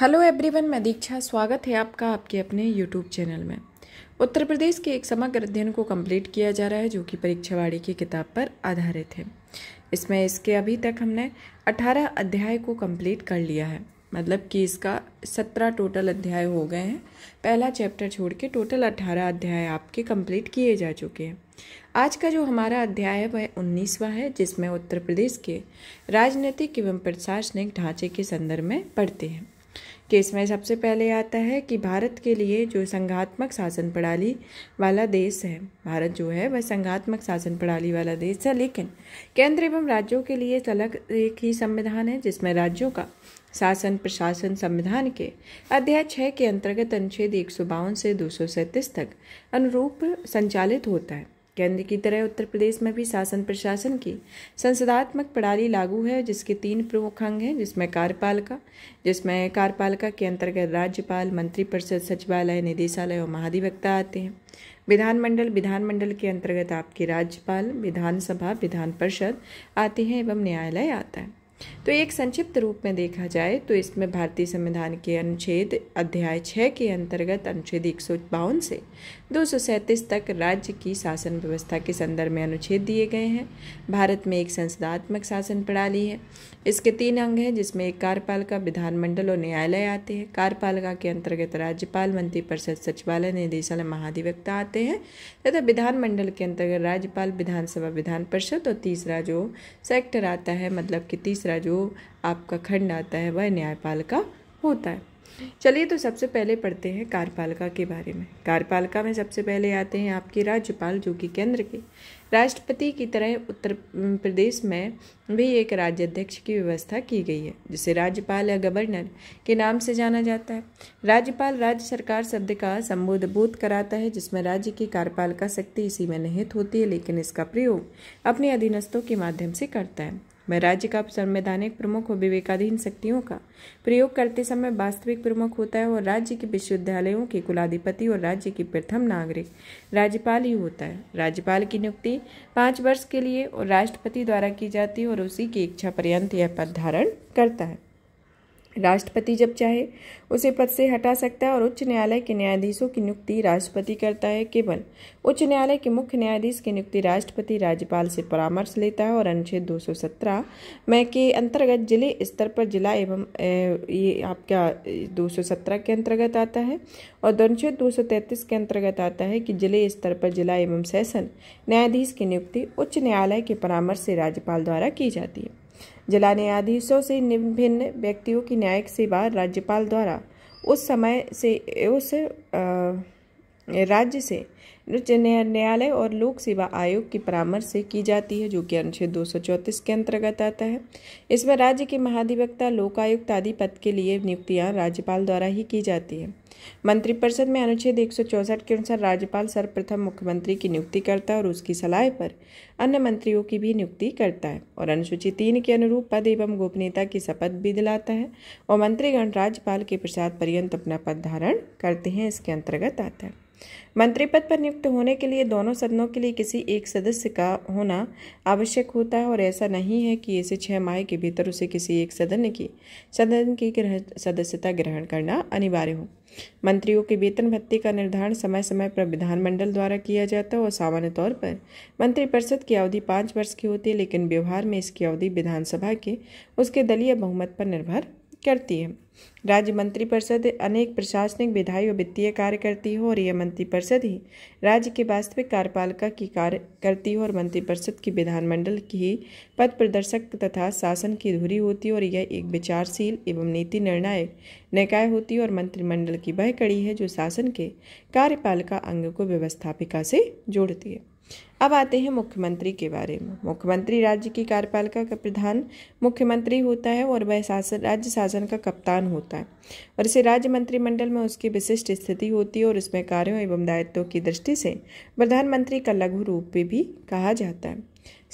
hello everyone मैं दीक्षा स्वागत है आपका आपके अपने यूट्यूब चैनल में उत्तर प्रदेश के एक समग्र अध्ययन को कंप्लीट किया जा रहा है जो कि परीक्षावाड़ी की किताब पर आधारित है इसमें इसके अभी तक हमने 18 अध्याय को कंप्लीट कर लिया है मतलब कि इसका 17 टोटल अध्याय हो गए हैं पहला चैप्टर छोड़ के टोटल अट्ठारह अध्याय आपके कम्प्लीट किए जा चुके हैं आज का जो हमारा अध्याय है वह उन्नीसवा है जिसमें उत्तर प्रदेश के राजनीतिक एवं प्रशासनिक ढांचे के संदर्भ में पढ़ते हैं कि इसमें सबसे पहले आता है कि भारत के लिए जो संघात्मक शासन प्रणाली वाला देश है भारत जो है वह संघात्मक शासन प्रणाली वाला देश है लेकिन केंद्र एवं राज्यों के लिए अलग एक ही संविधान है जिसमें राज्यों का शासन प्रशासन संविधान के अध्याय छः के अंतर्गत अनुच्छेद एक से दो तक अनुरूप संचालित होता है केंद्र की तरह उत्तर प्रदेश में भी शासन प्रशासन की संसदात्मक प्रणाली लागू है जिसके तीन प्रमुख अंग हैं जिसमें कार्यपालिका जिसमें कार्यपालिका के अंतर्गत राज्यपाल मंत्रिपरिषद सचिवालय निदेशालय और महाधिवक्ता आते हैं विधानमंडल विधानमंडल के अंतर्गत आपके राज्यपाल विधानसभा विधान परिषद आते हैं एवं न्यायालय आता है तो एक संक्षिप्त रूप में देखा जाए तो इसमें भारतीय संविधान के अनुच्छेद अध्याय छः के अंतर्गत अनुच्छेद एक से दो तक राज्य की शासन व्यवस्था के संदर्भ में अनुच्छेद दिए गए हैं भारत में एक संसदात्मक शासन प्रणाली है इसके तीन अंग हैं जिसमें एक कार्यपालिका विधानमंडल और न्यायालय आते हैं कार्यपालिका के अंतर्गत राज्यपाल मंत्रिपरिषद सचिवालय निदेशालय महाधिवक्ता आते हैं तथा विधानमंडल के अंतर्गत राज्यपाल विधानसभा विधान परिषद और तीसरा जो सेक्टर आता है मतलब कि तीसरा जो आपका खंड आता है वह न्यायपालिका होता है चलिए तो सबसे पहले पढ़ते हैं कार्यपालिका के बारे में कार्यपालिका में सबसे पहले आते हैं आपके राज्यपाल जो कि केंद्र के राष्ट्रपति की तरह उत्तर प्रदेश में भी एक राज्य अध्यक्ष की व्यवस्था की गई है जिसे राज्यपाल या गवर्नर के नाम से जाना जाता है राज्यपाल राज्य सरकार शब्द का संबोधबोध कराता है जिसमें राज्य की कार्यपालिका शक्ति इसी में निहित होती है लेकिन इसका प्रयोग अपने अधीनस्थों के माध्यम से करता है वह राज्य का संवैधानिक प्रमुख और विवेकाधीन शक्तियों का प्रयोग करते समय वास्तविक प्रमुख होता है और राज्य के विश्वविद्यालयों के कुलाधिपति और राज्य के प्रथम नागरिक राज्यपाल ही होता है राज्यपाल की नियुक्ति पाँच वर्ष के लिए और राष्ट्रपति द्वारा की जाती है और उसी की इच्छा पर्यंत यह पद धारण करता है राष्ट्रपति जब चाहे उसे पद से हटा सकता है और उच्च न्यायालय के न्यायाधीशों की नियुक्ति राष्ट्रपति करता है केवल उच्च न्यायालय के मुख्य न्यायाधीश की नियुक्ति राष्ट्रपति राज्यपाल से परामर्श लेता है और अनुच्छेद 217 में के अंतर्गत जिले स्तर पर जिला एवं ये आपका 217 के अंतर्गत आता है और अनुच्छेद दो के अंतर्गत आता है कि जिले स्तर पर जिला एवं सेशन न्यायाधीश की नियुक्ति उच्च न्यायालय के परामर्श से राज्यपाल द्वारा की जाती है जिला न्यायाधीशों से विभिन्न व्यक्तियों की न्यायिक सेवा राज्यपाल द्वारा उस समय से उस राज्य से उच्च न्यायालय और लोक सेवा आयोग के परामर्श से की जाती है जो कि अनुच्छेद दो के अंतर्गत आता है इसमें राज्य के महाधिवक्ता लोकायुक्त आदि पद के लिए नियुक्तियां राज्यपाल द्वारा ही की जाती है मंत्रिपरिषद में अनुच्छेद एक के अनुसार राज्यपाल सर्वप्रथम मुख्यमंत्री की नियुक्ति करता है और उसकी सलाह पर अन्य मंत्रियों की भी नियुक्ति करता है और अनुसूची तीन के अनुरूप पद एवं गोपनीयता की शपथ भी दिलाता है और मंत्रीगण राज्यपाल के प्रसाद पर्यंत अपना पद धारण करते हैं इसके अंतर्गत आता है मंत्री पद पर नियुक्त होने के लिए दोनों सदनों के लिए किसी एक सदस्य का होना आवश्यक होता है और ऐसा नहीं है कि इसे छः माह के भीतर उसे किसी एक सदन की सदन की ग्रह, सदस्यता ग्रहण करना अनिवार्य हो मंत्रियों के वेतन भत्ते का निर्धारण समय समय पर विधानमंडल द्वारा किया जाता है और सामान्य तौर पर मंत्रिपरिषद की अवधि पाँच वर्ष की होती है लेकिन व्यवहार में इसकी अवधि विधानसभा के उसके दलीय बहुमत पर निर्भर करती है राज्य मंत्रिपरिषद अनेक प्रशासनिक विधायी और वित्तीय कार्य करती हो और यह मंत्रिपरिषद ही राज्य के वास्तविक कार्यपालिका की कार्य करती हो और मंत्रिपरिषद की विधानमंडल की ही पद प्रदर्शक तथा शासन की धुरी होती हो और यह एक विचारशील एवं नीति निर्णायक निकाय होती है हो और मंत्रिमंडल की वह कड़ी है जो शासन के कार्यपालिका अंग को व्यवस्थापिका से जोड़ती है अब आते हैं मुख्यमंत्री के बारे में मुख्यमंत्री राज्य की कार्यपालिका का प्रधान मुख्यमंत्री होता है और वह शासन राज्य शासन का कप्तान होता है और इसे राज्य मंत्रिमंडल में उसकी विशिष्ट स्थिति होती है और इसमें कार्यों एवं दायित्वों की दृष्टि से प्रधानमंत्री का लघु रूप भी कहा जाता है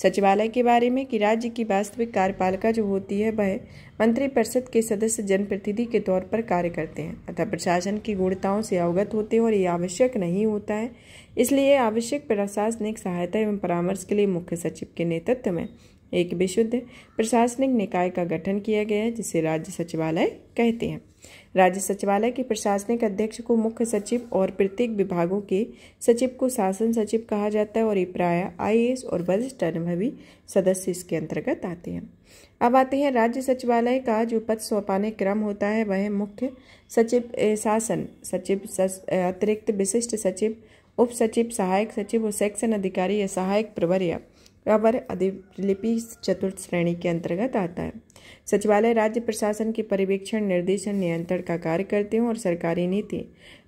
सचिवालय के बारे में कि राज्य की वास्तविक कार्यपालिका जो होती है वह मंत्रिपरिषद के सदस्य जनप्रतिनिधि के तौर पर कार्य करते हैं अतः प्रशासन की गुणताओं से अवगत होते हैं और ये आवश्यक नहीं होता है इसलिए आवश्यक प्रशासनिक सहायता एवं परामर्श के लिए मुख्य सचिव के नेतृत्व में एक विशुद्ध प्रशासनिक निकाय का गठन किया गया है जिसे राज्य सचिवालय कहते हैं राज्य सचिवालय के प्रशासनिक अध्यक्ष को मुख्य सचिव और प्रत्येक विभागों के सचिव को शासन सचिव कहा जाता है और ये प्राय आई और वरिष्ठ अनुभवी सदस्य इसके अंतर्गत आते हैं अब आते हैं राज्य सचिवालय का जो पद सौंपाने क्रम होता है वह मुख्य सचिव शासन सचिव अतिरिक्त विशिष्ट सचिव उप सचिव सहायक सचिव और सेक्शन अधिकारी या सहायक प्रवरिया अवर अधिलिपि चतुर्थ श्रेणी के अंतर्गत आता है सचिवालय राज्य प्रशासन के पर्यवेक्षण निर्देशन नियंत्रण का कार्य करते हैं और सरकारी नीति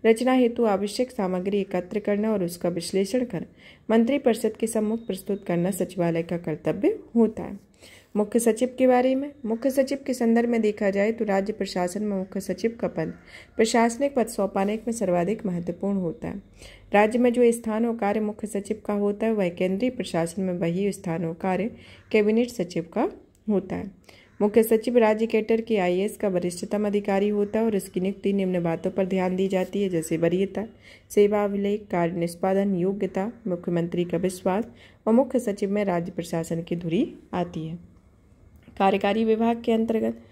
रचना हेतु आवश्यक सामग्री एकत्र करना और उसका विश्लेषण कर मंत्रिपरिषद के सम्मुख प्रस्तुत करना सचिवालय का कर्तव्य होता है मुख्य सचिव के बारे में मुख्य सचिव के संदर्भ में देखा जाए तो राज्य प्रशासन में मुख्य सचिव का पद प्रशासनिक पद सौंपाने में सर्वाधिक महत्वपूर्ण होता है राज्य में जो स्थान और कार्य मुख्य सचिव का होता है वह केंद्रीय प्रशासन में वही स्थान और कार्य कैबिनेट सचिव का होता है मुख्य सचिव राज्य कैटर के आई का वरिष्ठतम अधिकारी होता है और इसकी नियुक्ति निम्न बातों पर ध्यान दी जाती है जैसे वरीयता सेवा अभिलेख कार्य निष्पादन योग्यता मुख्यमंत्री का विश्वास और मुख्य सचिव में राज्य प्रशासन की धुरी आती है कार्यकारी विभाग के अंतर्गत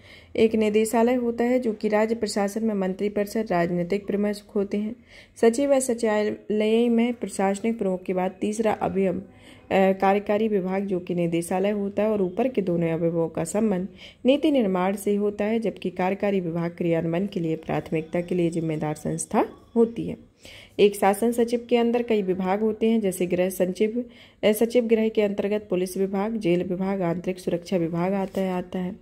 एक निदेशालय होता है जो कि राज्य प्रशासन में मंत्रिपरिषद राजनीतिक प्रमुख होते हैं सचिव व सचिवालय में प्रशासनिक प्रमुख के बाद तीसरा अभियम कार्यकारी विभाग जो कि निदेशालय होता है और ऊपर के दोनों अवयवों का संबंध नीति निर्माण से होता है जबकि कार्यकारी विभाग क्रियान्वयन के लिए प्राथमिकता के लिए जिम्मेदार संस्था होती है एक शासन सचिव के अंदर कई विभाग होते हैं जैसे गृह सचिव सचिव गृह के अंतर्गत पुलिस विभाग जेल विभाग आंतरिक सुरक्षा विभाग आता है आता है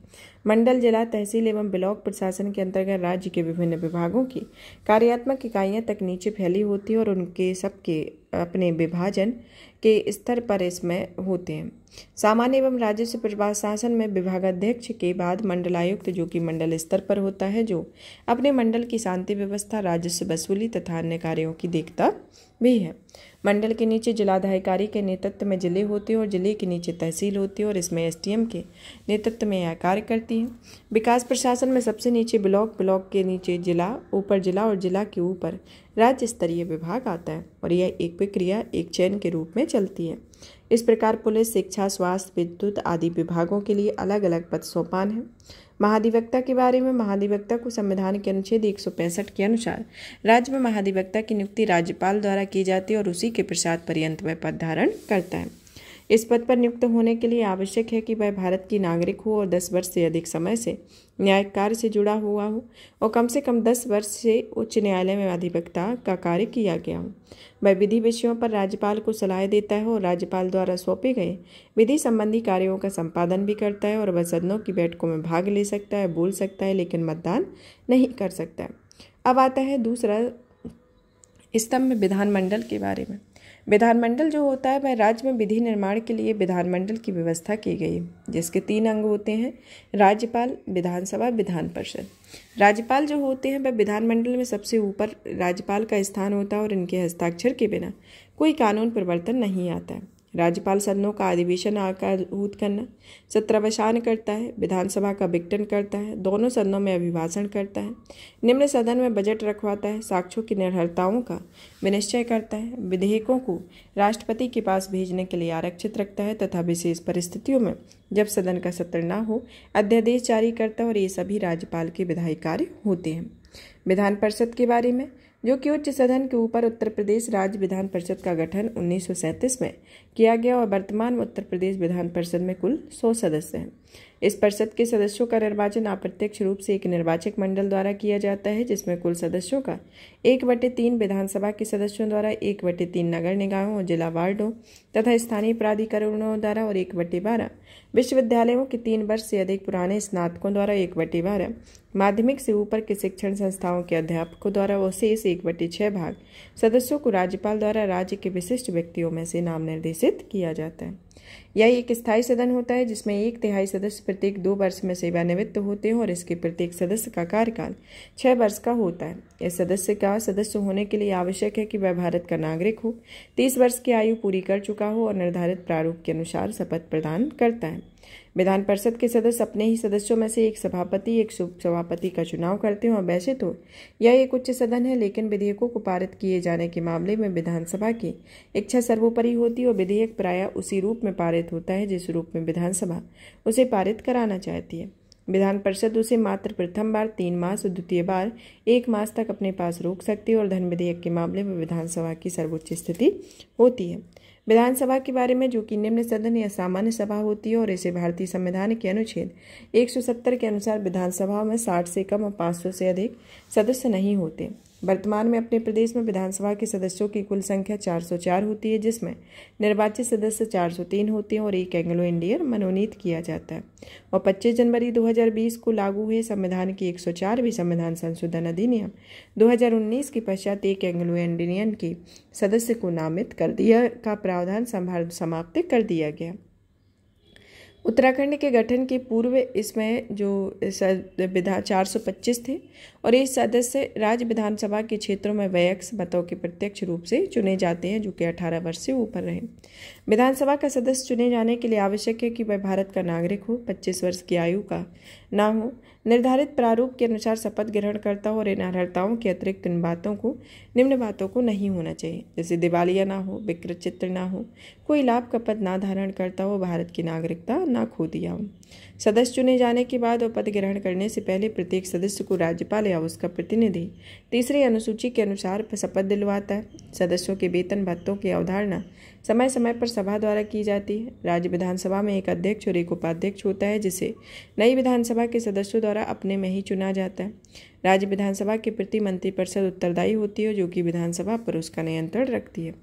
मंडल जिला तहसील एवं ब्लॉक प्रशासन के अंतर्गत राज्य के विभिन्न विभागों की कार्यात्मक इकाइयाँ तक नीचे फैली होती है और उनके सबके अपने विभाजन के स्तर पर इसमें होते हैं सामान्य एवं राजस्व प्रशासन में विभागाध्यक्ष के बाद मंडलायुक्त जो कि मंडल स्तर पर होता है जो अपने मंडल की शांति व्यवस्था राजस्व वसूली तथा अन्य अधिकारियों की देखता भी है मंडल के नीचे जिलाधिकारी के नेतृत्व में जिले होते हैं और जिले के नीचे तहसील होती है और इसमें एस के नेतृत्व में यह कार्य करती है विकास प्रशासन में सबसे नीचे ब्लॉक ब्लॉक के नीचे जिला ऊपर जिला और जिला के ऊपर राज्य स्तरीय विभाग आता है और यह एक प्रक्रिया एक चयन के रूप में चलती है इस प्रकार पुलिस शिक्षा स्वास्थ्य विद्युत आदि विभागों के लिए अलग अलग पद सौंपान है महाधिवक्ता के बारे में महाधिवक्ता को संविधान के अनुच्छेद एक के अनुसार राज्य में महाधिवक्ता की नियुक्ति राज्यपाल द्वारा की जाती है और उसी के प्रसाद पर्यंत वह पद धारण करता है इस पद पर नियुक्त होने के लिए आवश्यक है कि वह भारत की नागरिक हो और दस वर्ष से अधिक समय से न्यायिक कार्य से जुड़ा हुआ हो और कम से कम दस वर्ष से उच्च न्यायालय में अधिवक्ता का कार्य किया गया हो वह विधि विषयों पर राज्यपाल को सलाह देता है और राज्यपाल द्वारा सौंपे गए विधि संबंधी कार्यों का संपादन भी करता है और वह सदनों की बैठकों में भाग ले सकता है बोल सकता है लेकिन मतदान नहीं कर सकता है अब आता है दूसरा स्तंभ विधानमंडल के बारे में विधानमंडल जो होता है वह राज्य में विधि निर्माण के लिए विधानमंडल की व्यवस्था की गई जिसके तीन अंग होते हैं राज्यपाल विधानसभा विधान परिषद राज्यपाल जो होते हैं वह विधानमंडल में सबसे ऊपर राज्यपाल का स्थान होता है और इनके हस्ताक्षर के बिना कोई कानून परिवर्तन नहीं आता है राज्यपाल सदनों का अधिवेशन आकारभूत करना सत्रावसान करता है विधानसभा का विघटन करता है दोनों सदनों में अभिभाषण करता है निम्न सदन में बजट रखवाता है साक्ष्यों की निर्भरताओं का विनिश्चय करता है विधेयकों को राष्ट्रपति के पास भेजने के लिए आरक्षित रखता है तथा विशेष परिस्थितियों में जब सदन का सत्र न हो अध्यादेश जारी करता है और ये सभी राज्यपाल के विधायी कार्य होते हैं विधान परिषद के बारे में जो कि उच्च सदन के ऊपर उत्तर प्रदेश राज्य विधान परिषद का गठन उन्नीस में किया गया और वर्तमान में उत्तर प्रदेश विधान परिषद में कुल सौ सदस्य हैं इस परिषद के सदस्यों का निर्वाचन अप्रत्यक्ष रूप से एक निर्वाचक मंडल द्वारा किया जाता है जिसमें कुल सदस्यों का एक बटे तीन विधानसभा के सदस्यों द्वारा एक बटे तीन नगर निकायों और जिला वार्डों तथा स्थानीय प्राधिकरणों द्वारा और एक बटे बारह विश्वविद्यालयों के तीन वर्ष से अधिक पुराने स्नातकों द्वारा एक बटे बारह माध्यमिक से ऊपर के शिक्षण संस्थाओं के अध्यापकों द्वारा और शेष एक बटे छः भाग सदस्यों को राज्यपाल द्वारा राज्य के विशिष्ट व्यक्तियों में से नाम निर्देशित किया जाता है यह एक स्थायी सदन होता है जिसमें एक तिहाई सदस्य प्रत्येक दो वर्ष में सेवानिवृत्त होते हैं और इसके प्रत्येक सदस्य का कार्यकाल छः वर्ष का होता है इस सदस्य का सदस्य होने के लिए आवश्यक है कि वह भारत का नागरिक हो तीस वर्ष की आयु पूरी कर चुका हो और निर्धारित प्रारूप के अनुसार शपथ प्रदान करता है विधान परिषद के सदस्य अपने ही सदस्यों में से एक सभापति एक सभापति का चुनाव करते हैं और वैसे तो यह एक उच्च सदन है लेकिन विधेयकों को पारित किए जाने के मामले में विधानसभा की इच्छा सर्वोपरि होती है और विधेयक प्राय उसी रूप में पारित पारित होता है जिस रूप में विधानसभा उसे पारित कराना चाहती है विधान परिषद उसे मात्र प्रथम बार तीन मास और द्वितीय बार एक मास तक अपने पास रोक सकती है और धन विधेयक के मामले में विधानसभा की सर्वोच्च स्थिति होती है विधानसभा के बारे में जो कि निम्न सदन या सामान्य सभा होती है और इसे भारतीय संविधान के अनुच्छेद 170 के अनुसार विधानसभा में 60 से कम और 500 से अधिक सदस्य नहीं होते वर्तमान में अपने प्रदेश में विधानसभा के सदस्यों की कुल संख्या 404 होती है जिसमें निर्वाचित सदस्य 403 होते हैं और एक एंग्लो इंडियन मनोनीत किया जाता है और 25 जनवरी 2020 को लागू हुए संविधान की 104वीं संविधान संशोधन अधिनियम 2019 के पश्चात एक एंग्लो इंडियन के सदस्य को नामित कर दिया का प्रावधान समाप्त कर दिया गया उत्तराखंड के गठन के पूर्व इसमें जो विधान चार सौ पच्चीस थे और ये सदस्य राज्य विधानसभा के क्षेत्रों में वयक्स मतों के प्रत्यक्ष रूप से चुने जाते हैं जो कि अठारह वर्ष से ऊपर रहे विधानसभा का सदस्य चुने जाने के लिए आवश्यक है कि वह भारत का नागरिक हो पच्चीस वर्ष की आयु का ना हो निर्धारित प्रारूप के अनुसार शपथ ग्रहण करता हो और इन अर्ताओं के अतिरिक्त इन बातों को निम्न बातों को नहीं होना चाहिए जैसे दिवालिया ना हो विकृत चित्र ना हो कोई लाभ का पद ना धारण करता हो भारत की नागरिकता ना अपना खो दिया सदस्य चुने जाने के बाद और पद ग्रहण करने से पहले प्रत्येक सदस्य को राज्यपाल या उसका प्रतिनिधि तीसरी अनुसूची के अनुसार शपथ दिलवाता है सदस्यों के वेतन भत्तों की अवधारणा समय समय पर सभा द्वारा की जाती है राज्य विधानसभा में एक अध्यक्ष और एक उपाध्यक्ष होता है जिसे नई विधानसभा के सदस्यों द्वारा अपने में ही चुना जाता है राज्य विधानसभा के प्रति मंत्रिपरिषद उत्तरदायी होती है जो कि विधानसभा पर उसका नियंत्रण रखती है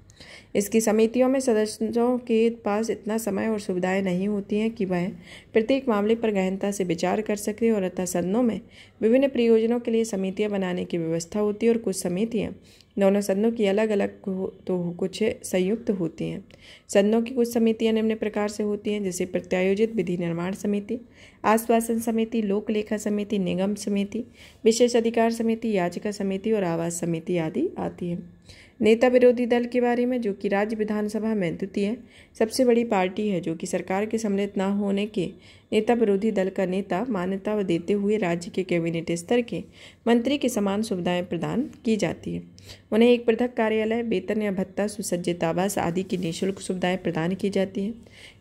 इसकी समितियों में सदस्यों के पास इतना समय और सुविधाएं नहीं होती हैं कि वह प्रत्येक मामले पर गहनता से विचार कर सके और अतः सदनों में विभिन्न प्रयोजनों के लिए समितियां बनाने की व्यवस्था होती है और कुछ समितियां दोनों सदनों की अलग अलग तो कुछ संयुक्त होती हैं सदनों की कुछ समितियां निम्न प्रकार से होती हैं जैसे प्रत्यायोजित विधि निर्माण समिति आश्वासन समिति लोक लेखा समिति निगम समिति विशेष अधिकार समिति याचिका समिति और आवास समिति आदि आती है नेता विरोधी दल के बारे में जो कि राज्य विधानसभा में द्वितीय सबसे बड़ी पार्टी है जो कि सरकार के सम्मिलित ना होने के नेता विरोधी दल का नेता मान्यता देते हुए राज्य के कैबिनेट स्तर के मंत्री के समान सुविधाएं प्रदान की जाती है उन्हें एक पृथक कार्यालय वेतन या भत्ता सुसज्जित आवास आदि की निःशुल्क सुविधाएं प्रदान की जाती है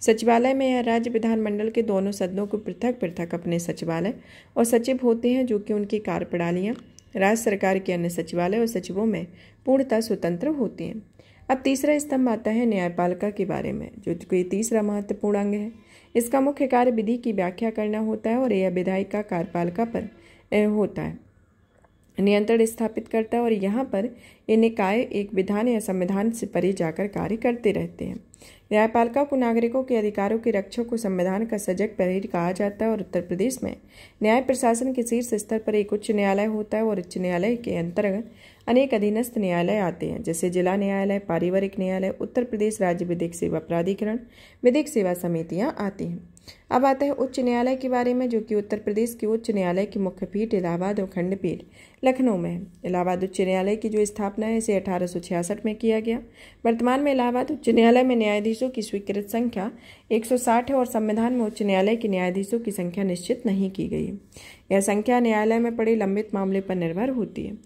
सचिवालय में यह राज्य विधानमंडल के दोनों सदनों को पृथक पृथक अपने सचिवालय और सचिव होते हैं जो कि उनकी कार्यप्रणालियाँ राज्य सरकार के अन्य सचिवालय और सचिवों में पूर्णतः स्वतंत्र होते हैं अब तीसरा स्तंभ आता है न्यायपालिका के बारे में जो कि तीसरा महत्वपूर्ण अंग है इसका मुख्य कार्य विधि की व्याख्या करना होता है और यह विधायिका का कार्यपालिका पर होता है नियंत्रण स्थापित करता है और यहाँ पर ये निकाय एक विधान या संविधान से परे जाकर कार्य करते रहते हैं न्यायपालिका को नागरिकों के अधिकारों की रक्षा को संविधान का सजग प्रहरी कहा जाता है और उत्तर प्रदेश में न्याय प्रशासन के शीर्ष स्तर पर एक उच्च न्यायालय होता है और उच्च न्यायालय के अंतर्गत अनेक अधीनस्थ न्यायालय आते हैं जैसे जिला न्यायालय पारिवारिक न्यायालय उत्तर प्रदेश राज्य विधिक सेवा प्राधिकरण विधिक सेवा समितियाँ आती हैं अब आता है उच्च न्यायालय के बारे में जो कि उत्तर प्रदेश की उच्च न्यायालय की मुख्य पीठ इलाहाबाद और खंडपीठ लखनऊ में है इलाहाबाद उच्च न्यायालय की जो स्थापना है इसे अठारह में किया गया वर्तमान में इलाहाबाद उच्च न्यायालय में न्यायाधीशों की स्वीकृत संख्या 160 है और संविधान में उच्च न्यायालय के न्यायाधीशों की संख्या निश्चित नहीं की गई है यह संख्या न्यायालय में पड़े लंबित मामले पर निर्भर होती है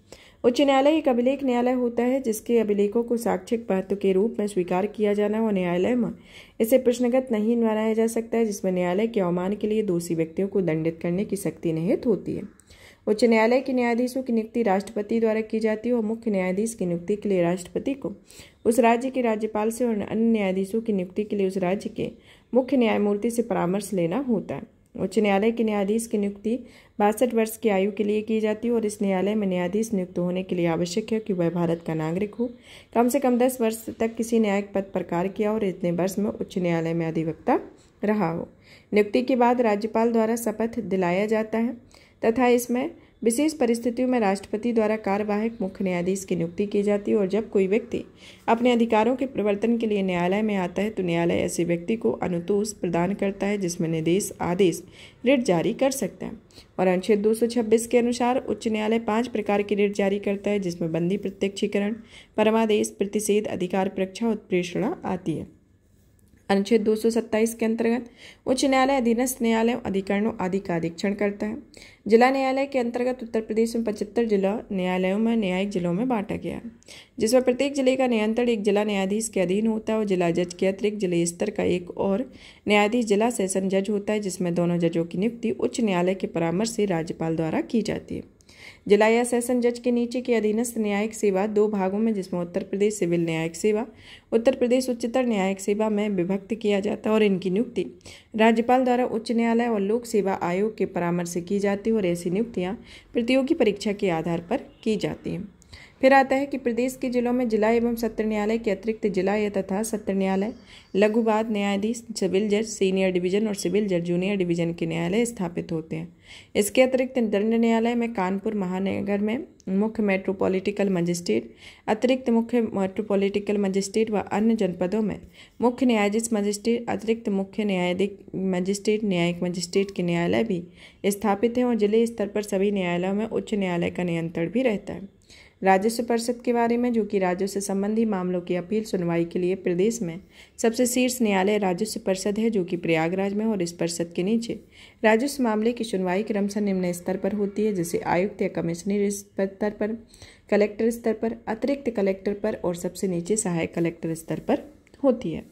उच्च न्यायालय एक अभिलेख न्यायालय होता है जिसके अभिलेखों को साक्षिक महत्व के रूप में स्वीकार किया जाना और न्यायालय में इसे प्रश्नगत नहीं बनाया जा सकता है जिसमें न्यायालय के अवमान के लिए दोषी व्यक्तियों को दंडित करने की शक्ति निहित होती है उच्च न्यायालय के न्यायाधीशों की नियुक्ति राष्ट्रपति द्वारा की जाती है और मुख्य न्यायाधीश की नियुक्ति के लिए राष्ट्रपति को उस राज्य के राज्यपाल से और अन्य न्यायाधीशों की नियुक्ति के लिए उस राज्य के मुख्य न्यायमूर्ति से परामर्श लेना होता है उच्च न्यायालय के न्यायाधीश की नियुक्ति बासठ वर्ष की आयु के लिए की जाती है और इस न्यायालय में न्यायाधीश नियुक्त होने के लिए आवश्यक है कि वह भारत का नागरिक हो कम से कम दस वर्ष तक किसी न्यायिक पद पर कार्य किया और इतने वर्ष में उच्च न्यायालय में अधिवक्ता रहा हो नियुक्ति के बाद राज्यपाल द्वारा शपथ दिलाया जाता है तथा इसमें विशेष परिस्थितियों में राष्ट्रपति द्वारा कार्यवाहक मुख्य न्यायाधीश की नियुक्ति की जाती है और जब कोई व्यक्ति अपने अधिकारों के प्रवर्तन के लिए न्यायालय में आता है तो न्यायालय ऐसे व्यक्ति को अनुतोष प्रदान करता है जिसमें निर्देश आदेश रिट जारी कर सकता है और अनुच्छेद 226 के अनुसार उच्च न्यायालय पांच प्रकार की रिट जारी करता है जिसमें बंदी प्रत्यक्षीकरण परमादेश प्रतिषेध अधिकार परीक्षा उत्प्रेषणा आती है अनुच्छेद दो के अंतर्गत उच्च न्यायालय अधीनस्थ न्यायालय अधिकरणों आदि का अधीक्षण करता है जिला न्यायालय के अंतर्गत उत्तर प्रदेश में पचहत्तर जिला न्यायालयों में न्यायिक जिलों में बांटा गया है जिसमें प्रत्येक जिले का नियंत्रण एक जिला न्यायाधीश के अधीन होता है और जिला जज के अतिरिक्त जिले स्तर का एक और न्यायाधीश जिला सेशन जज होता है जिसमें दोनों जजों की नियुक्ति उच्च न्यायालय के परामर्श से राज्यपाल द्वारा की जाती है जिला या सेशन जज के नीचे की अधीनस्थ न्यायिक सेवा दो भागों में जिसमें उत्तर प्रदेश सिविल न्यायिक सेवा उत्तर प्रदेश उच्चतर न्यायिक सेवा में विभक्त किया जाता है और इनकी नियुक्ति राज्यपाल द्वारा उच्च न्यायालय और लोक सेवा आयोग के परामर्श से की जाती है और ऐसी नियुक्तियाँ प्रतियोगी परीक्षा के आधार पर की जाती हैं फिर आता है कि प्रदेश के जिलों में जिला एवं सत्र न्यायालय के अतिरिक्त जिला या तथा सत्र न्यायालय लघुवाद न्यायाधीश सिविल जज सीनियर डिवीजन और सिविल जज जूनियर डिवीजन के न्यायालय स्थापित होते हैं इसके अतिरिक्त दंड न्यायालय में कानपुर महानगर में मुख्य मेट्रोपॉलिटिकल मजिस्ट्रेट अतिरिक्त मुख्य मेट्रोपॉलिटिकल मजिस्ट्रेट व अन्य जनपदों में मुख्य न्यायाधीश मजिस्ट्रेट अतिरिक्त मुख्य न्यायाधीश मजिस्ट्रेट न्यायिक मजिस्ट्रेट के न्यायालय भी स्थापित हैं और जिले स्तर पर सभी न्यायालयों में उच्च न्यायालय का नियंत्रण भी रहता है राजस्व परिषद के बारे में जो कि राजस्व संबंधी मामलों की अपील सुनवाई के लिए प्रदेश में सबसे शीर्ष न्यायालय राजस्व परिषद है जो कि प्रयागराज में और इस परिषद के नीचे राजस्व मामले की सुनवाई क्रमशः निम्न स्तर पर होती है जैसे आयुक्त या कमिश्नर स्तर पर कलेक्टर स्तर पर अतिरिक्त कलेक्टर पर और सबसे नीचे सहायक कलेक्टर स्तर पर होती है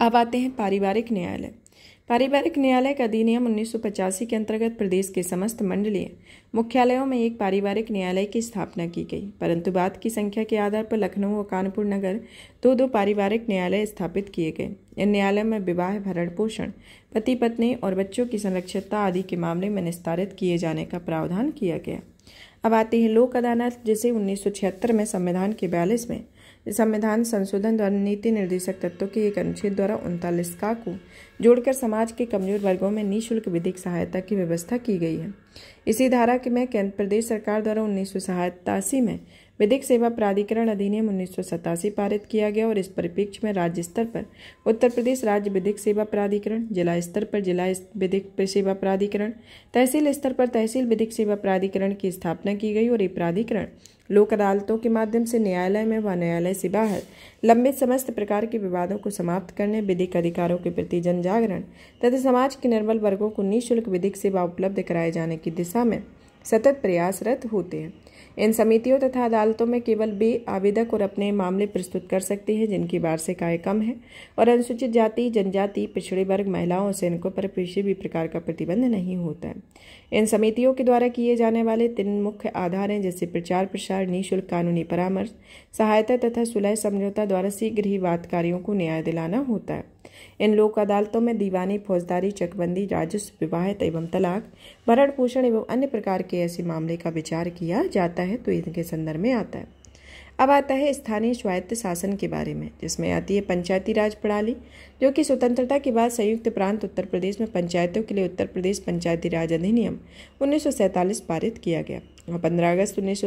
अब आते हैं पारिवारिक न्यायालय पारिवारिक न्यायालय का अधिनियम उन्नीस के अंतर्गत प्रदेश के समस्त मंडलीय मुख्यालयों में एक पारिवारिक न्यायालय की स्थापना की गई परंतु बाद की संख्या के आधार पर लखनऊ और कानपुर नगर दो दो पारिवारिक न्यायालय स्थापित किए गए इन न्यायालय में विवाह भरण पोषण पति पत्नी और बच्चों की संरक्षकता आदि के मामले में निस्तारित किए जाने का प्रावधान किया गया अब आती है लोक अदालत जिसे उन्नीस में संविधान के बयालीस में संविधान संशोधन द्वारा नीति निर्देशक तत्वों के एक अनुच्छेद द्वारा उनतालीस का को जोड़कर समाज के कमजोर वर्गों में निःशुल्क विधिक सहायता की व्यवस्था की गई है इसी धारा के में केंद्र प्रदेश सरकार द्वारा उन्नीस में विधिक सेवा प्राधिकरण अधिनियम उन्नीस पारित किया गया और इस परिप्रेक्ष्य में राज्य स्तर पर उत्तर प्रदेश राज्य विधिक सेवा प्राधिकरण जिला स्तर पर जिला विधिक सेवा प्राधिकरण तहसील स्तर पर तहसील विधिक सेवा प्राधिकरण की स्थापना की गई और ये प्राधिकरण लोक अदालतों के माध्यम से न्यायालय में व न्यायालय से बाहर लंबित समस्त प्रकार के विवादों को समाप्त करने विधिक अधिकारों के प्रति जन जागरण तथा समाज के निर्बल वर्गों को निःशुल्क विधिक सेवा उपलब्ध कराए जाने की दिशा में सतत प्रयासरत होते हैं इन समितियों तथा अदालतों में केवल वे आवेदक और अपने मामले प्रस्तुत कर सकते हैं जिनकी वार्षिक आय कम है और अनुसूचित जाति जनजाति पिछड़े वर्ग महिलाओं और सैनिकों पर किसी भी प्रकार का प्रतिबंध नहीं होता है इन समितियों के द्वारा किए जाने वाले तीन मुख्य आधार हैं जैसे प्रचार प्रसार निःशुल्क कानूनी परामर्श सहायता तथा सुलह समझौता द्वारा शीघ्र ही वादकारियों को न्याय दिलाना होता है इन लोक अदालतों में दीवानी फौजदारी चकबंदी राजस्व विवाहित एवं तलाक भरण पोषण एवं अन्य प्रकार के ऐसे मामले का विचार किया जाता है तो इनके संदर्भ में आता है अब आता है स्थानीय स्वायत्त शासन के बारे में जिसमें आती है पंचायती राज प्रणाली जो कि स्वतंत्रता के बाद संयुक्त प्रांत उत्तर प्रदेश में पंचायतों के लिए उत्तर प्रदेश पंचायती राज अधिनियम उन्नीस पारित किया गया और पंद्रह अगस्त उन्नीस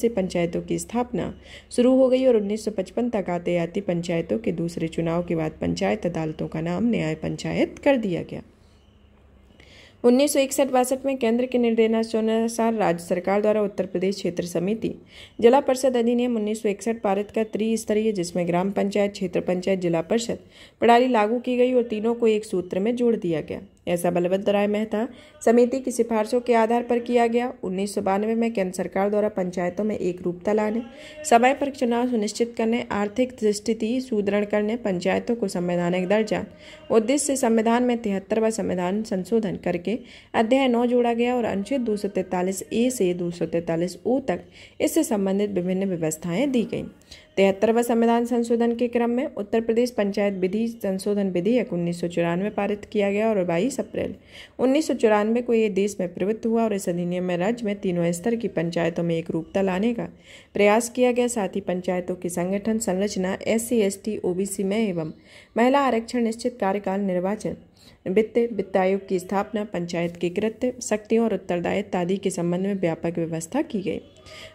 से पंचायतों की स्थापना शुरू हो गई और 1955 तक आते आती पंचायतों के दूसरे चुनाव के बाद पंचायत अदालतों का नाम न्याय पंचायत कर दिया गया उन्नीस सौ इकसठ बासठ में केंद्र के निर्देशानुसार राज्य सरकार द्वारा उत्तर प्रदेश क्षेत्र समिति जिला परिषद अधिनियम उन्नीस सौ इकसठ पारित का त्रिस्तरीय जिसमें ग्राम पंचायत क्षेत्र पंचायत जिला परिषद प्रणाली लागू की गई और तीनों को एक सूत्र में जोड़ दिया गया ऐसा बलवंत राय मेहता समिति की सिफारिशों के आधार पर किया गया उन्नीस में केंद्र सरकार द्वारा पंचायतों में एक रूपता लाने समय पर चुनाव सुनिश्चित करने आर्थिक स्थिति सुदृढ़ करने पंचायतों को संवैधानिक दर्जा उद्देश्य संविधान में तिहत्तरवा संविधान संशोधन करके अध्याय नौ जोड़ा गया और अनुच्छेद दो ए से दो ओ तक इससे संबंधित विभिन्न व्यवस्थाएं दी गई तिहत्तरवा संविधान संशोधन के क्रम में उत्तर प्रदेश पंचायत विधि संशोधन विधेयक उन्नीस पारित किया गया और बाईस अप्रैल उन्नीस को ये देश में प्रवृत्त हुआ और इस अधिनियम में राज्य में तीनों स्तर की पंचायतों में एक रूपता लाने का प्रयास किया गया साथ ही पंचायतों की संगठन संरचना S C S T C में एवं महिला आरक्षण निश्चित कार्यकाल निर्वाचन वित्त वित्त आयोग की स्थापना पंचायत के कृत्य शक्तियों और उत्तरदायित्व आदि के संबंध में व्यापक व्यवस्था की गई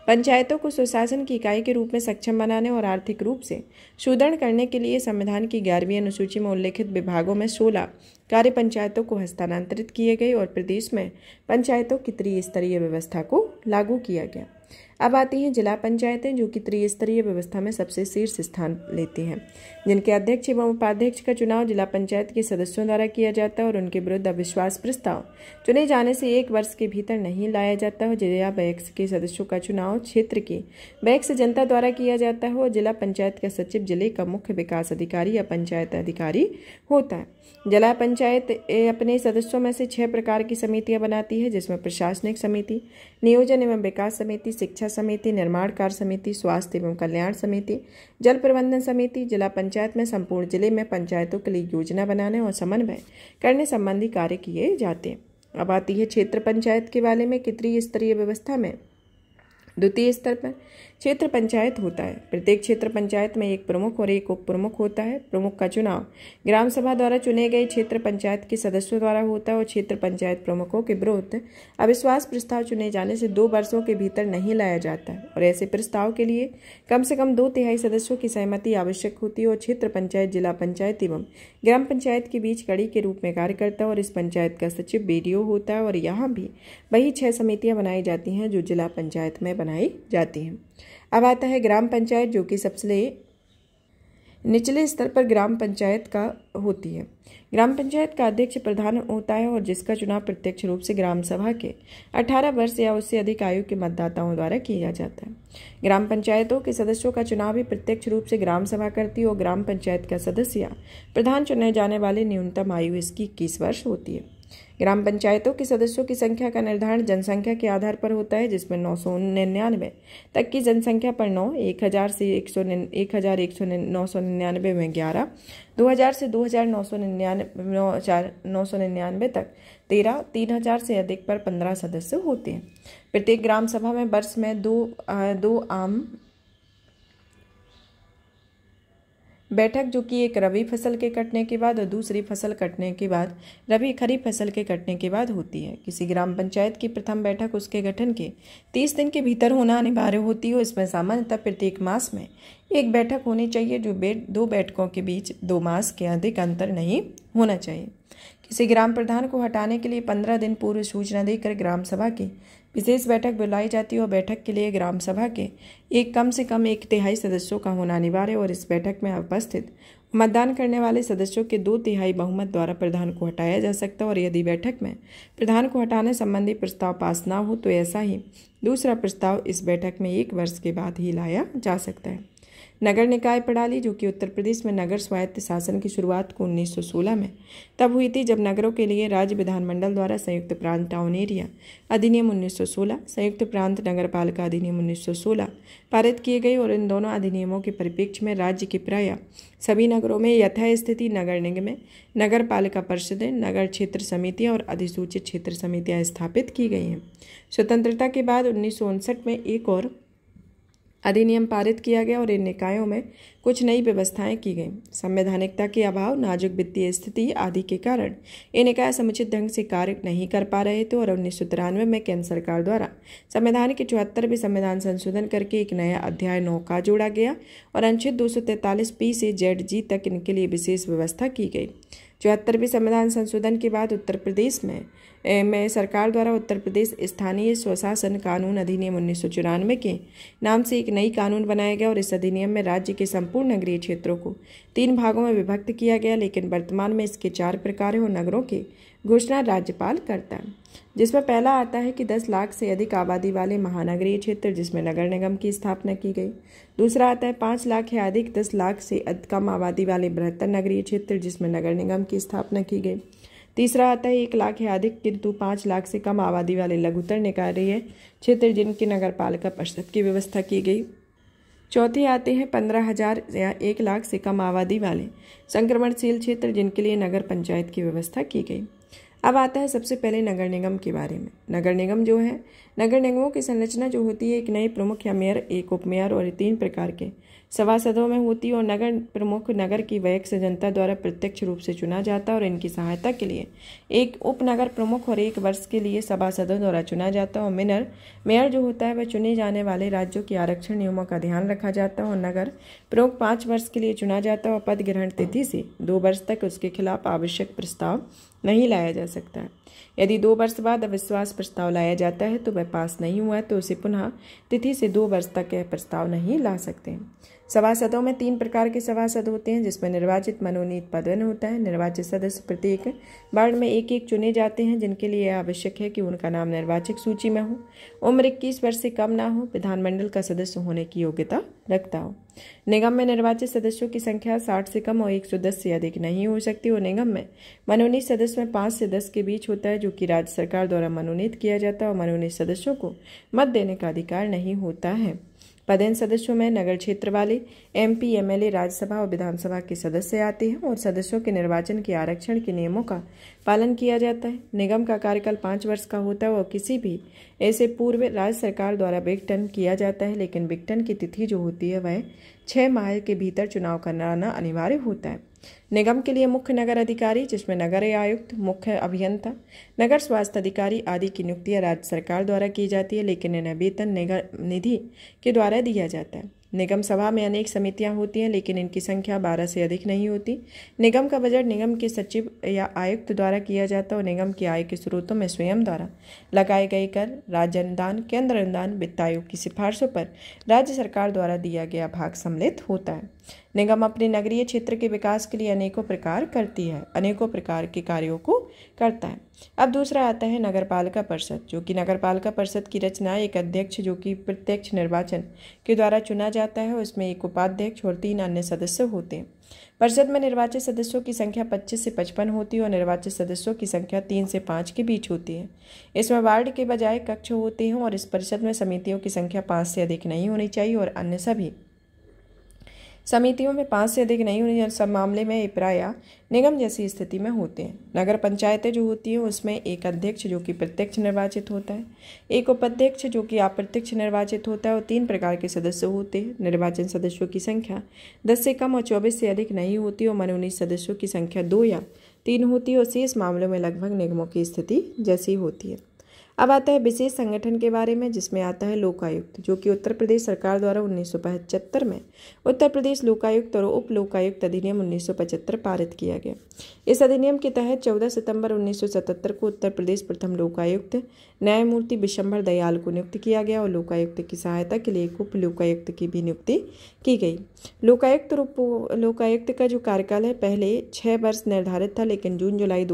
पंचायतों को सुशासन की इकाई के रूप में सक्षम बनाने और आर्थिक रूप से सुदृढ़ करने के लिए संविधान की ग्यारहवीं अनुसूची में उल्लेखित विभागों में सोलह कार्य पंचायतों को हस्तांतरित किए गए और प्रदेश में पंचायतों की त्रिस्तरीय व्यवस्था को लागू किया गया अब आती हैं जिला पंचायतें जो कि त्रिस्तरीय व्यवस्था में सबसे शीर्ष स्थान लेती हैं जिनके अध्यक्ष एवं उपाध्यक्ष का चुनाव जिला पंचायत के सदस्यों द्वारा किया जाता है और उनके विरुद्ध अविश्वास प्रस्ताव चुने जाने से एक वर्ष के भीतर नहीं लाया जाता है जिला बैक्स के सदस्यों का चुनाव क्षेत्र के बैक से जनता द्वारा किया जाता है और जिला पंचायत का सचिव जिले का मुख्य विकास अधिकारी या पंचायत अधिकारी होता है जिला पंचायत अपने सदस्यों में से छह प्रकार की समितियां बनाती है जिसमें प्रशासनिक समिति नियोजन एवं विकास समिति शिक्षा समिति निर्माण कार्य समिति स्वास्थ्य एवं कल्याण समिति जल प्रबंधन समिति जिला पंचायत में संपूर्ण जिले में पंचायतों के लिए योजना बनाने और समन्वय करने संबंधी कार्य किए जाते हैं अब आती है क्षेत्र पंचायत के बारे में कि त्रिस्तरीय व्यवस्था में द्वितीय स्तर पर क्षेत्र पंचायत होता है प्रत्येक क्षेत्र पंचायत में एक प्रमुख और एक उप प्रमुख होता है प्रमुख का चुनाव ग्राम सभा द्वारा चुने गए क्षेत्र पंचायत के सदस्यों द्वारा होता है और क्षेत्र पंचायत प्रमुखों के विरुद्ध अविश्वास प्रस्ताव चुने जाने से दो वर्षों के भीतर नहीं लाया जाता है और ऐसे प्रस्ताव के लिए कम से कम दो तिहाई सदस्यों की सहमति आवश्यक होती है और क्षेत्र पंचायत जिला पंचायत एवं ग्राम पंचायत के बीच कड़ी के रूप में कार्य करता है और इस पंचायत का सचिव बीडीओ होता है और यहाँ भी वही छह समितियाँ बनाई जाती हैं जो जिला पंचायत में बनाई जाती हैं अब आता है ग्राम पंचायत जो कि सबसे निचले स्तर पर ग्राम पंचायत का होती है ग्राम पंचायत का अध्यक्ष प्रधान होता है और जिसका चुनाव प्रत्यक्ष रूप से ग्राम सभा के 18 वर्ष या उससे अधिक आयु के मतदाताओं द्वारा किया जाता है ग्राम पंचायतों के सदस्यों का चुनाव भी प्रत्यक्ष रूप से ग्राम सभा करती है और ग्राम पंचायत का सदस्य प्रधान चुने जाने वाले न्यूनतम आयु इसकी इक्कीस वर्ष होती है ग्राम पंचायतों के सदस्यों की संख्या का निर्धारण जनसंख्या के आधार पर होता है जिसमें नौ सौ निन्यानवे तक की जनसंख्या पर नौ एक हजार से एक सौ एक हजार एक सौ नौ सौ निन्यानवे में ग्यारह दो हजार से दो हजार नौ सौ निन्यानवे नौ हजार नौ सौ निन्यानवे तक तेरह तीन हजार से अधिक पर पंद्रह सदस्य होते हैं प्रत्येक ग्राम सभा में वर्ष में दो आ, दो आम बैठक जो कि एक रबी फसल के कटने के बाद और दूसरी फसल कटने के बाद रबी खरीफ फसल के कटने के बाद होती है किसी ग्राम पंचायत की प्रथम बैठक उसके गठन के तीस दिन के भीतर होना अनिवार्य होती हो इसमें सामान्यतः प्रत्येक मास में एक बैठक होनी चाहिए जो बेट दो बैठकों के बीच दो मास के अधिक अंतर नहीं होना चाहिए किसी ग्राम प्रधान को हटाने के लिए पंद्रह दिन पूर्व सूचना देकर ग्राम सभा की विशेष बैठक बुलाई जाती है और बैठक के लिए ग्राम सभा के एक कम से कम एक तिहाई सदस्यों का होना अनिवार्य और इस बैठक में उपस्थित मतदान करने वाले सदस्यों के दो तिहाई बहुमत द्वारा प्रधान को हटाया जा सकता है और यदि बैठक में प्रधान को हटाने संबंधी प्रस्ताव पास ना हो तो ऐसा ही दूसरा प्रस्ताव इस बैठक में एक वर्ष के बाद ही लाया जा सकता है नगर निकाय प्रणाली जो कि उत्तर प्रदेश में नगर स्वायत्त शासन की शुरुआत को 1916 में तब हुई थी जब नगरों के लिए राज्य विधानमंडल द्वारा संयुक्त प्रांत टाउन एरिया अधिनियम 1916 संयुक्त प्रांत नगर पालिका अधिनियम 1916 पारित किए गए और इन दोनों अधिनियमों के परिप्रेक्ष्य में राज्य की प्राय सभी नगरों में यथास्थिति नगर निगमें नगर पालिका परिषदें नगर क्षेत्र समितियाँ और अधिसूचित क्षेत्र समितियाँ स्थापित की गई हैं स्वतंत्रता के बाद उन्नीस में एक और अधिनियम पारित किया गया और इन निकायों में कुछ नई व्यवस्थाएं की गईं संवैधानिकता के अभाव नाजुक वित्तीय स्थिति आदि के कारण ये निकाय समुचित ढंग से कार्य नहीं कर पा रहे थे और उन्नीस सौ तिरानवे में केंद्र सरकार द्वारा संविधान के चौहत्तरवें संविधान संशोधन करके एक नया अध्याय नौ का जोड़ा गया और अनुच्छेद दो पी से जेड जी तक इनके लिए विशेष व्यवस्था की गई चौहत्तरवीं संविधान संशोधन के बाद उत्तर प्रदेश में में सरकार द्वारा उत्तर प्रदेश स्थानीय स्वशासन कानून अधिनियम उन्नीस के नाम से एक नई कानून बनाया गया और इस अधिनियम में राज्य के संपूर्ण नगरीय क्षेत्रों को तीन भागों में विभक्त किया गया लेकिन वर्तमान में इसके चार प्रकार और नगरों की घोषणा राज्यपाल करता है जिसमें पहला आता है कि 10 लाख से अधिक आबादी वाले महानगरीय क्षेत्र जिसमें नगर निगम की स्थापना की गई दूसरा आता है पाँच लाख या अधिक दस लाख से कम आबादी वाले बृहत्तर नगरीय क्षेत्र जिसमें नगर निगम की स्थापना की गई तीसरा आता है एक लाख या अधिक किंतु पाँच लाख से कम आबादी वाले लघुतर निकाय क्षेत्र जिनकी नगर पालिका परिषद की व्यवस्था की गई चौथे आते हैं पंद्रह हजार या एक लाख से कम आबादी वाले संक्रमणशील क्षेत्र जिनके लिए नगर पंचायत की व्यवस्था की गई अब आता है सबसे पहले नगर निगम के बारे में नगर निगम जो है नगर निगमों की संरचना जो होती है एक नए प्रमुख या मेयर एक उपमेयर और तीन प्रकार के सभासदों में होती और नगर प्रमुख नगर की वैयक से जनता द्वारा प्रत्यक्ष रूप से चुना जाता और इनकी सहायता के लिए एक उपनगर प्रमुख और एक वर्ष के लिए सभासदों द्वारा चुना जाता और मिनर मेयर जो होता है वह चुने जाने वाले राज्यों के आरक्षण नियमों का ध्यान रखा जाता है और नगर प्रमुख पाँच वर्ष के लिए चुना जाता है और पद ग्रहण तिथि से दो वर्ष तक उसके खिलाफ आवश्यक प्रस्ताव नहीं लाया जा सकता है यदि दो वर्ष बाद अविश्वास प्रस्ताव लाया जाता है तो वह पास नहीं हुआ तो उसे पुनः तिथि से दो वर्ष तक यह प्रस्ताव नहीं ला सकते सभासदों में तीन प्रकार के सभासद होते हैं जिसमें निर्वाचित मनोनीत पदवन होता है निर्वाचित सदस्य प्रत्येक वार्ड में एक एक चुने जाते हैं जिनके लिए आवश्यक है कि उनका नाम निर्वाचित सूची में हो उम्र इक्कीस वर्ष से कम ना हो विधानमंडल का सदस्य होने की योग्यता रखता हो निगम में निर्वाचित सदस्यों की संख्या साठ से कम और एक सौ दस से अधिक नहीं हो सकती और निगम में मनोनीत सदस्य में 5 से दस के बीच होता है जो कि राज्य सरकार द्वारा मनोनीत किया जाता है और मनोनीत सदस्यों को मत देने का अधिकार नहीं होता है पदेन सदस्यों में नगर क्षेत्र वाले एमपी एमएलए राज्यसभा और विधानसभा के सदस्य आते हैं और सदस्यों के निर्वाचन के आरक्षण के नियमों का पालन किया जाता है निगम का कार्यकाल पाँच वर्ष का होता है और किसी भी ऐसे पूर्व राज्य सरकार द्वारा विघटन किया जाता है लेकिन विघटन की तिथि जो होती है वह छः माह के भीतर चुनाव कराना अनिवार्य होता है निगम के लिए मुख्य नगर अधिकारी जिसमें नगर आयुक्त मुख्य अभियंता नगर स्वास्थ्य अधिकारी आदि की नियुक्तियाँ राज्य सरकार द्वारा की जाती है लेकिन इन्हें वेतन निगम निधि के द्वारा दिया जाता है निगम सभा में अनेक समितियां होती हैं लेकिन इनकी संख्या बारह से अधिक नहीं होती निगम का बजट निगम के सचिव या आयुक्त द्वारा किया जाता है और निगम की आय के स्रोतों में स्वयं द्वारा लगाए गए कर राज्य अनुदान केंद्र अनुदान वित्त आयोग की सिफारिशों पर राज्य सरकार द्वारा दिया गया भाग सम्मिलित होता है निगम अपने नगरीय क्षेत्र के विकास के लिए अनेकों प्रकार करती है अनेकों प्रकार के कार्यों को करता है अब दूसरा आता है नगरपालिका परिषद जो कि नगरपालिका परिषद की रचना एक अध्यक्ष जो कि प्रत्यक्ष निर्वाचन के द्वारा चुना जाता है उसमें एक उपाध्यक्ष और तीन अन्य सदस्य होते हैं परिषद में निर्वाचित सदस्यों की संख्या पच्चीस से पचपन होती है और निर्वाचित सदस्यों की संख्या तीन से पाँच के बीच होती है इसमें वार्ड के बजाय कक्ष होते हैं और इस परिषद में समितियों की संख्या पाँच से अधिक नहीं होनी चाहिए और अन्य सभी समितियों में पाँच से अधिक नहीं होने सब मामले में इपरा या निगम जैसी स्थिति में होते हैं नगर पंचायतें जो होती हैं उसमें एक अध्यक्ष जो कि प्रत्यक्ष निर्वाचित होता है एक उपाध्यक्ष जो कि अप्रत्यक्ष निर्वाचित होता है और तीन प्रकार के सदस्य होते हैं निर्वाचन सदस्यों की संख्या दस से कम और चौबीस से अधिक नहीं होती और मनोनीत सदस्यों की संख्या दो या तीन होती है और शेष मामलों में लगभग निगमों की स्थिति जैसी होती है अब आता है विशेष संगठन के बारे में जिसमें आता है लोकायुक्त जो कि उत्तर प्रदेश सरकार द्वारा उन्नीस में उत्तर प्रदेश लोकायुक्त और उप लोकायुक्त अधिनियम पचहत्तर पारित किया गया इस अधिनियम के तहत 14 सितंबर 1977 को उत्तर प्रदेश प्रथम लोकायुक्त न्यायमूर्ति विशंभर दयाल को नियुक्त किया गया और लोकायुक्त की सहायता के लिए एक उप लोकायुक्त की भी नियुक्ति की गई लोकायुक्त और उप लोकायुक्त का जो कार्यकाल है पहले छः वर्ष निर्धारित था लेकिन जून जुलाई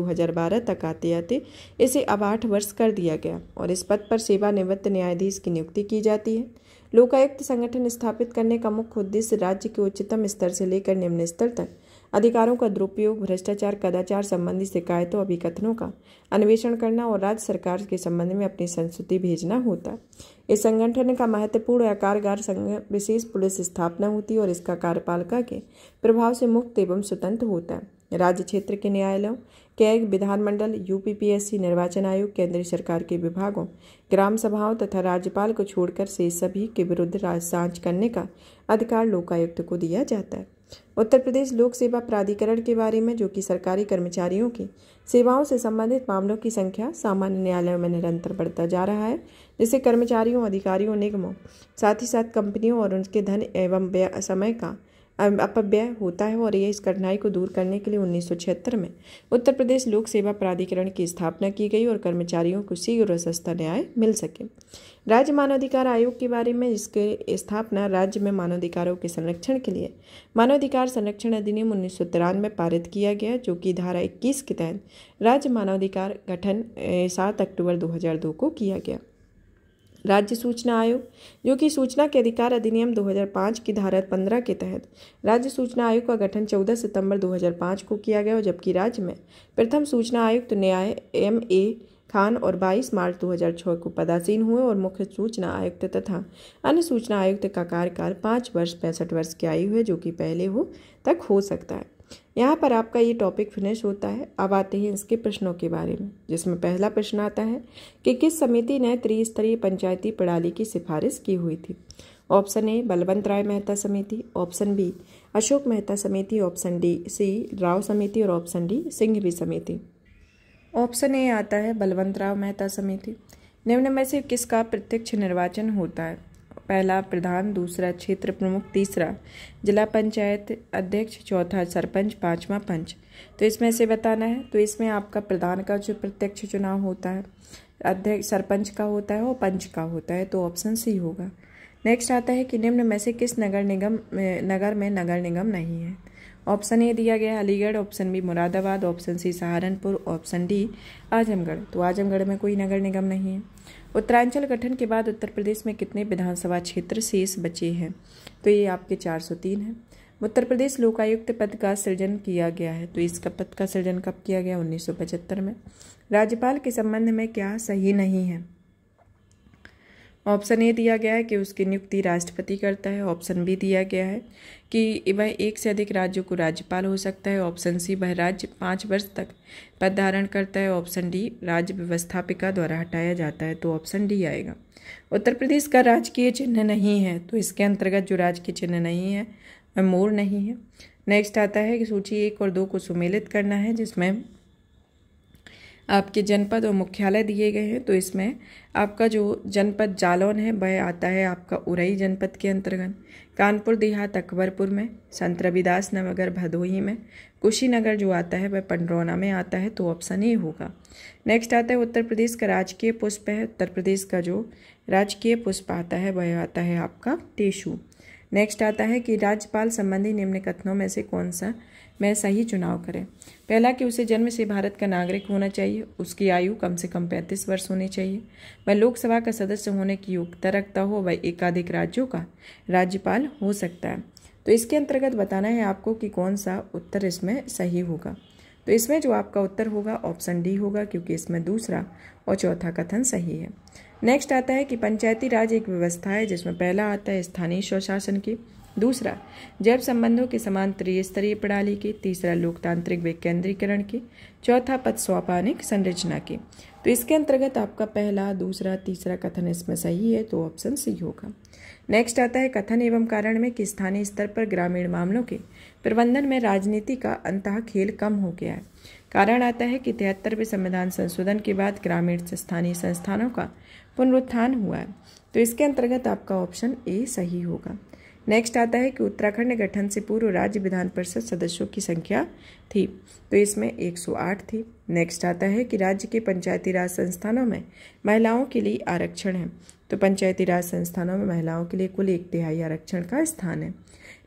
बारह तक आते आते इसे अब आठ वर्ष कर दिया गया गया और इस पद पर सेवानिवृत्त न्यायाधीश की नियुक्ति की जाती है लोकायुक्त संगठन स्थापित करने का मुख्य उद्देश्य राज्य के उच्चतम स्तर से लेकर निम्न स्तर तक अधिकारों का दुरुपयोग भ्रष्टाचार कदाचार संबंधी शिकायतों अभिकथनों का अन्वेषण करना और राज्य सरकार के संबंध में अपनी संस्तुति भेजना होता है इस संगठन का महत्वपूर्ण या कारगार संघ विशेष पुलिस स्थापना होती है और इसका कार्यपालिका के प्रभाव से मुक्त एवं स्वतंत्र होता है राज्य क्षेत्र के न्यायालयों कैग विधानमंडल यूपीपीएससी निर्वाचन आयोग केंद्रीय सरकार के विभागों ग्राम सभाओं तथा राज्यपाल को छोड़कर से सभी के विरुद्ध जांच करने का अधिकार लोकायुक्त को दिया जाता है उत्तर प्रदेश लोक सेवा प्राधिकरण के बारे में जो कि सरकारी कर्मचारियों की सेवाओं से संबंधित मामलों की संख्या सामान्य न्यायालयों में निरंतर बढ़ता जा रहा है जिससे कर्मचारियों अधिकारियों निगमों साथ ही साथ कंपनियों और उनके धन एवं समय का अपव्यय होता है और यह इस कठिनाई को दूर करने के लिए उन्नीस में उत्तर प्रदेश लोक सेवा प्राधिकरण की स्थापना की गई और कर्मचारियों को शीघ्र सस्ता न्याय मिल सके राज्य मानवाधिकार आयोग के बारे में इसके स्थापना राज्य में मानवाधिकारों के संरक्षण के लिए मानवाधिकार संरक्षण अधिनियम उन्नीस में पारित किया गया जो कि धारा इक्कीस के तहत राज्य मानवाधिकार गठन सात अक्टूबर 2002 को किया गया राज्य सूचना आयोग जो कि सूचना के अधिकार अधिनियम 2005 की धारा 15 के तहत राज्य सूचना आयोग का गठन 14 सितंबर 2005 को किया गया जबकि राज्य में प्रथम सूचना आयुक्त तो न्याय एम ए खान और 22 मार्च 2006 को पदासीन हुए और मुख्य सूचना आयुक्त तथा अन्य सूचना आयुक्त का कार्यकाल पाँच वर्ष पैंसठ वर्ष की आयु है जो कि पहले हो तक हो सकता है यहाँ पर आपका ये टॉपिक फिनिश होता है अब आते हैं इसके प्रश्नों के बारे में जिसमें पहला प्रश्न आता है कि किस समिति ने त्रिस्तरीय पंचायती प्रणाली की सिफारिश की हुई थी ऑप्शन ए बलवंत राय मेहता समिति ऑप्शन बी अशोक मेहता समिति ऑप्शन डी सी राव समिति और ऑप्शन डी सिंघवी समिति ऑप्शन ए आता है बलवंत राव मेहता समिति निम्न में से किसका प्रत्यक्ष निर्वाचन होता है पहला प्रधान दूसरा क्षेत्र प्रमुख तीसरा जिला पंचायत अध्यक्ष चौथा सरपंच पाँचवा पंच तो इसमें से बताना है तो इसमें आपका प्रधान का जो प्रत्यक्ष चुनाव होता है अध्यक्ष सरपंच का होता है और पंच का होता है तो ऑप्शन सी होगा नेक्स्ट आता है कि निम्न में से किस नगर निगम नगर में नगर निगम नहीं है ऑप्शन ए दिया गया Aligarh option B Moradabad option C Saharanpur option D Azamgarh तो आजमगढ़ में कोई नगर निगम नहीं है उत्तरांचल गठन के बाद उत्तर प्रदेश में कितने विधानसभा क्षेत्र शेष बचे हैं तो ये आपके 403 हैं उत्तर प्रदेश लोकायुक्त पद का सृजन किया गया है तो इसका पद का सृजन कब किया गया उन्नीस में राज्यपाल के संबंध में क्या सही नहीं है ऑप्शन ए दिया गया है कि उसकी नियुक्ति राष्ट्रपति करता है ऑप्शन बी दिया गया है कि वह एक से अधिक राज्यों को राज्यपाल हो सकता है ऑप्शन सी वह राज्य पाँच वर्ष तक पद धारण करता है ऑप्शन डी राज्य व्यवस्थापिका द्वारा हटाया जाता है तो ऑप्शन डी आएगा उत्तर प्रदेश का राजकीय चिन्ह नहीं है तो इसके अंतर्गत जो राजकीय चिन्ह नहीं है वह मोर नहीं है नेक्स्ट आता है कि सूची एक और दो को सुमेलित करना है जिसमें आपके जनपद और मुख्यालय दिए गए हैं तो इसमें आपका जो जनपद जालौन है वह आता है आपका उरई जनपद के अंतर्गत कानपुर देहात अकबरपुर में संत रविदास नगर भदोही में कुशीनगर जो आता है वह पंडरौना में आता है तो ऑप्शन ए होगा नेक्स्ट आता है उत्तर प्रदेश का राजकीय पुष्प है उत्तर प्रदेश का जो राजकीय पुष्प आता है वह आता है आपका टेशू नेक्स्ट आता है कि राज्यपाल संबंधी निम्न कथनों में से कौन सा में सही चुनाव करें पहला कि उसे जन्म से भारत का नागरिक होना चाहिए उसकी आयु कम से कम पैंतीस वर्ष होनी चाहिए वह लोकसभा का सदस्य होने की योग्यता रखता हो वह एकाधिक राज्यों का राज्यपाल हो सकता है तो इसके अंतर्गत बताना है आपको कि कौन सा उत्तर इसमें सही होगा तो इसमें जो आपका उत्तर होगा ऑप्शन डी होगा क्योंकि इसमें दूसरा और चौथा कथन सही है नेक्स्ट आता है कि पंचायती राज एक व्यवस्था है जिसमें पहला आता है स्थानीय स्वशासन की दूसरा जैव संबंधों के समान त्रिस्तरीय प्रणाली के तीसरा लोकतांत्रिक विकेंद्रीकरण के चौथा पद स्वापानिक संरचना के तो इसके अंतर्गत आपका पहला दूसरा तीसरा कथन इसमें सही है तो ऑप्शन सी होगा नेक्स्ट आता है कथन एवं कारण में कि स्थानीय स्तर पर ग्रामीण मामलों के प्रबंधन में राजनीति का अंतः खेल कम हो गया है कारण आता है कि तिहत्तरवें संविधान संशोधन के बाद ग्रामीण स्थानीय संस्थानों का पुनरुत्थान हुआ है तो इसके अंतर्गत आपका ऑप्शन ए सही होगा नेक्स्ट आता है कि उत्तराखंड गठन से पूर्व राज्य विधान परिषद सदस्यों की संख्या थी तो इसमें 108 थी नेक्स्ट आता है कि राज्य के पंचायती राज संस्थानों में महिलाओं के लिए आरक्षण है तो पंचायती राज संस्थानों में महिलाओं के लिए कुल एक तिहाई आरक्षण का स्थान है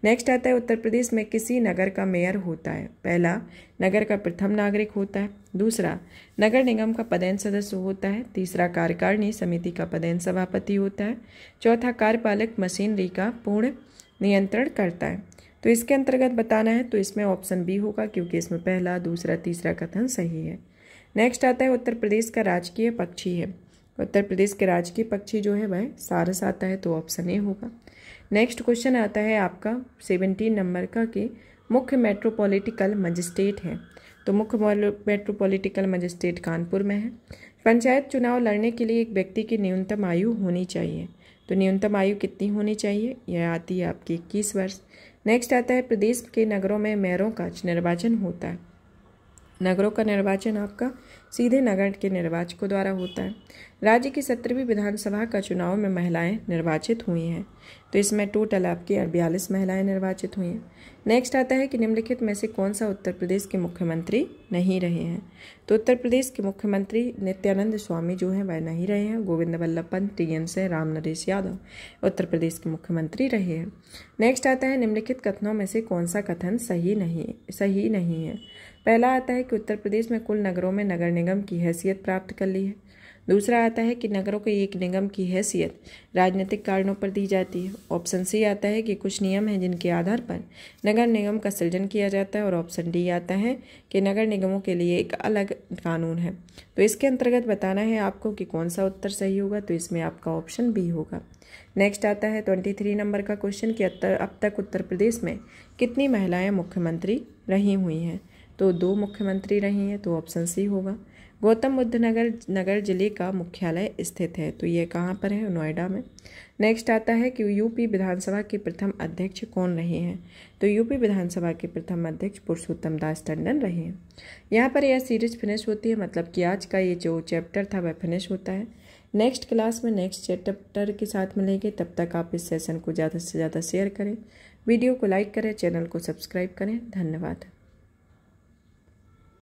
नेक्स्ट आता है उत्तर प्रदेश में किसी नगर का मेयर होता है पहला नगर का प्रथम नागरिक होता है दूसरा नगर निगम का पदेन सदस्य होता है तीसरा कार्यकारिणी समिति का पदेन सभापति होता है चौथा कार्यपालक मशीनरी का पूर्ण नियंत्रण करता है तो इसके अंतर्गत बताना है तो इसमें ऑप्शन बी होगा क्योंकि इसमें पहला दूसरा तीसरा कथन सही है नेक्स्ट आता है उत्तर प्रदेश का राजकीय पक्षी है उत्तर प्रदेश के राजकीय पक्षी जो है वह सारस आता है तो ऑप्शन ए होगा नेक्स्ट क्वेश्चन आता है आपका सेवेंटीन नंबर का कि मुख्य मेट्रोपॉलिटिकल मजिस्ट्रेट है तो मुख्य मेट्रोपॉलिटिकल मजिस्ट्रेट कानपुर में है पंचायत चुनाव लड़ने के लिए एक व्यक्ति की न्यूनतम आयु होनी चाहिए तो न्यूनतम आयु कितनी होनी चाहिए यह आती है आपकी इक्कीस वर्ष नेक्स्ट आता है प्रदेश के नगरों में मेयरों का निर्वाचन होता है नगरों का निर्वाचन आपका सीधे नगर के निर्वाचकों द्वारा होता है राज्य की सत्रहवीं विधानसभा का चुनाव में महिलाएं निर्वाचित हुई हैं तो इसमें टोटल आपकी बयालीस महिलाएं निर्वाचित हुई हैं नेक्स्ट आता है कि निम्नलिखित में से कौन सा उत्तर प्रदेश के मुख्यमंत्री नहीं रहे हैं तो उत्तर प्रदेश के मुख्यमंत्री नित्यानंद स्वामी जो हैं वह नहीं रहे हैं गोविंद वल्लभ पंत टी एन से राम नरेश यादव उत्तर प्रदेश के मुख्यमंत्री रहे हैं नेक्स्ट आता है निम्नलिखित कथनों में से कौन सा कथन सही नहीं सही नहीं है पहला आता है कि उत्तर प्रदेश में कुल नगरों में नगर निगम की हैसियत प्राप्त कर ली है दूसरा आता है कि नगरों के एक निगम की हैसियत राजनीतिक कारणों पर दी जाती है ऑप्शन सी आता है कि कुछ नियम हैं जिनके आधार पर नगर निगम का सृजन किया जाता है और ऑप्शन डी आता है कि नगर निगमों के लिए एक अलग कानून है तो इसके अंतर्गत बताना है आपको कि कौन सा उत्तर सही होगा तो इसमें आपका ऑप्शन बी होगा नेक्स्ट आता है ट्वेंटी थ्री नंबर का क्वेश्चन कि अब तक उत्तर प्रदेश में कितनी महिलाएं मुख्यमंत्री रही हुई हैं तो दो मुख्यमंत्री रही हैं तो ऑप्शन सी होगा गौतम बुद्ध नगर नगर जिले का मुख्यालय स्थित है तो ये कहाँ पर है नोएडा में नेक्स्ट आता है कि यूपी विधानसभा के प्रथम अध्यक्ष कौन रहे हैं तो यूपी विधानसभा के प्रथम अध्यक्ष पुरुषोत्तम दास टंडन रहे हैं यहाँ पर यह सीरीज फिनिश होती है मतलब कि आज का ये जो चैप्टर था वह फिनिश होता है नेक्स्ट क्लास में नेक्स्ट चैप्टर के साथ मिलेंगे तब तक आप इस सेशन को ज़्यादा से ज़्यादा शेयर करें वीडियो को लाइक करें चैनल को सब्सक्राइब करें धन्यवाद